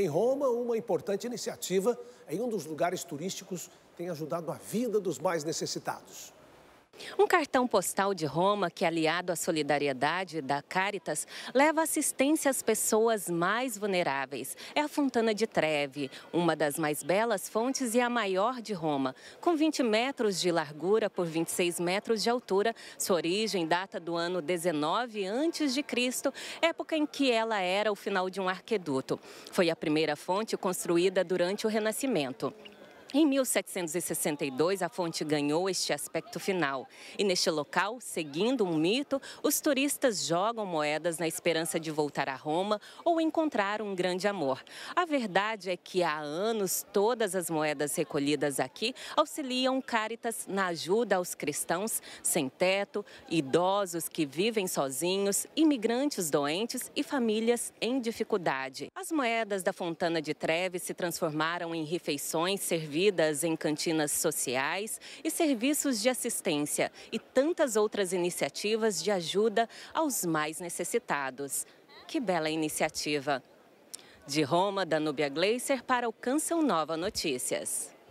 Em Roma, uma importante iniciativa em um dos lugares turísticos tem ajudado a vida dos mais necessitados. Um cartão postal de Roma, que é aliado à solidariedade da Caritas, leva assistência às pessoas mais vulneráveis. É a Fontana de Trevi, uma das mais belas fontes e a maior de Roma. Com 20 metros de largura por 26 metros de altura, sua origem data do ano 19 a.C., época em que ela era o final de um arqueduto. Foi a primeira fonte construída durante o Renascimento. Em 1762, a fonte ganhou este aspecto final. E neste local, seguindo um mito, os turistas jogam moedas na esperança de voltar a Roma ou encontrar um grande amor. A verdade é que há anos todas as moedas recolhidas aqui auxiliam Caritas na ajuda aos cristãos sem teto, idosos que vivem sozinhos, imigrantes doentes e famílias em dificuldade. As moedas da Fontana de Trevi se transformaram em refeições servidas em cantinas sociais e serviços de assistência e tantas outras iniciativas de ajuda aos mais necessitados. Que bela iniciativa! De Roma, Danúbia Gleiser para o Canção Nova Notícias.